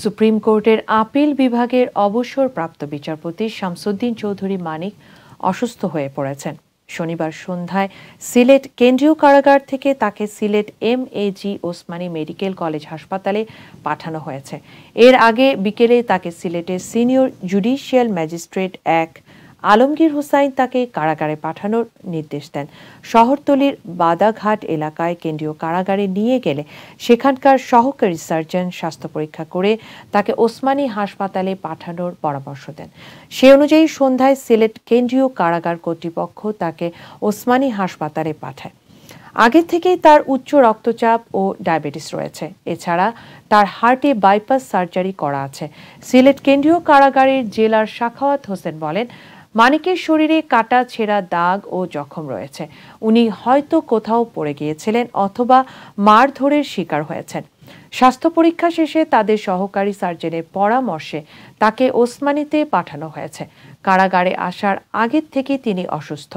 supreme কোর্টের appeal বিভাগের অবসরপ্রাপ্ত বিচারপতি শামসুদ্দিন চৌধুরী মানিক অসুস্থ হয়ে পড়েছেন শনিবার সন্ধ্যায় সিলেট কেন্দ্রীয় কারাগার থেকে তাকে Sylhet M A G Osmani medical college হাসপাতালে পাঠানো হয়েছে এর আগে বিকেলে তাকে সিলেটের সিনিয়র জুডিশিয়াল ম্যাজিস্ট্রেট এক আলমগীর হোসাইন তাকে কারাগারে পাঠানোর নির্দেশ দেন শহরতলির বাদাঘাট এলাকায় কেন্দ্রীয় কারাগারে নিয়ে গেলে সেখানকার সহকারী সার্জন স্বাস্থ্য পরীক্ষা করে তাকে ওসমানী হাসপাতালে পাঠানোর পরামর্শ দেন সে অনুযায়ী সন্ধ্যায় সিলেট কেন্দ্রীয় কারাগার কর্তৃপক্ষ তাকে ওসমানী হাসপাতালে পাঠায় আগে থেকেই তার উচ্চ রক্তচাপ ও ডায়াবেটিস রয়েছে এছাড়া তার হার্টে বাইপাস সার্জারি করা আছে সিলেট কেন্দ্রীয় কারাগারের জেলার শাখাওয়াত হোসেন বলেন মানিকের শরীরে কাটা ছেঁড়া দাগ ও জখম রয়েছে উনি হয়তো কোথাও পড়ে গিয়েছিলেন অথবা মারধরের শিকার হয়েছেন স্বাস্থ্য পরীক্ষা শেষে তাদের সহকারী সার্জনের পরামর্শে তাকে ওসমানিতে পাঠানো হয়েছে কারাগারে আসার আগের থেকে তিনি অসুস্থ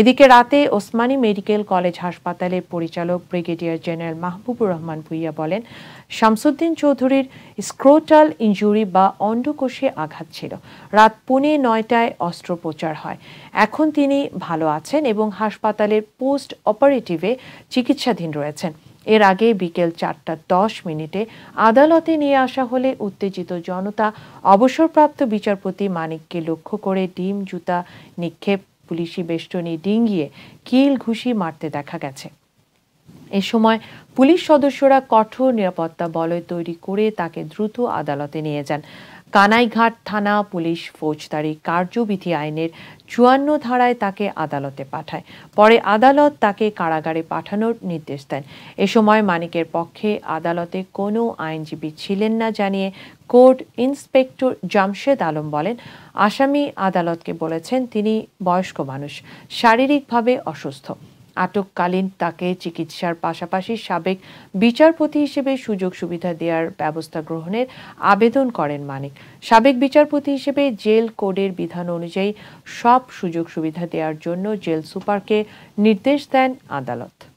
এদিকে রাতে ওসমানী মেডিকেল কলেজ হাসপাতালের পরিচালক ব্রিগেডিয়ার জেনারেল মাহবুবুর রহমান ভুইয়া বলেন শামসুদ্দিন চৌধুরীর স্ক্রোটাল ইঞ্জুরি বা অন্ডকোষে আঘাত ছিল রাত পুনে নয়টায় অস্ত্রোপচার হয় এখন তিনি ভালো আছেন এবং হাসপাতালের পোস্ট অপারেটিভে চিকিৎসাধীন রয়েছেন এর আগে বিকেল চারটা দশ মিনিটে আদালতে নিয়ে আসা হলে উত্তেজিত জনতা অবসরপ্রাপ্ত বিচারপতি মানিককে লক্ষ্য করে ডিম জুতা নিক্ষেপ পুলিশি বেষ্টনী ডিঙ্গিয়ে কিল ঘুষি মারতে দেখা গেছে এ সময় পুলিশ সদস্যরা কঠোর নিরাপত্তা বলয় তৈরি করে তাকে দ্রুত আদালতে নিয়ে যান কানাইঘাট থানা পুলিশ ফৌজদারি কার্যবিধি আইনের চুয়ান্ন ধারায় তাকে আদালতে পাঠায় পরে আদালত তাকে কারাগারে পাঠানোর নির্দেশ দেন এ সময় মানিকের পক্ষে আদালতে কোনো আইনজীবী ছিলেন না জানিয়ে কোর্ট ইন্সপেক্টর জামশেদ আলম বলেন আসামি আদালতকে বলেছেন তিনি বয়স্ক মানুষ শারীরিকভাবে অসুস্থ আটককালীন তাকে চিকিৎসার পাশাপাশি সাবেক বিচারপতি হিসেবে সুযোগ সুবিধা দেওয়ার ব্যবস্থা গ্রহণের আবেদন করেন মানিক সাবেক বিচারপতি হিসেবে জেল কোডের বিধান অনুযায়ী সব সুযোগ সুবিধা দেওয়ার জন্য জেল সুপারকে নির্দেশ দেন আদালত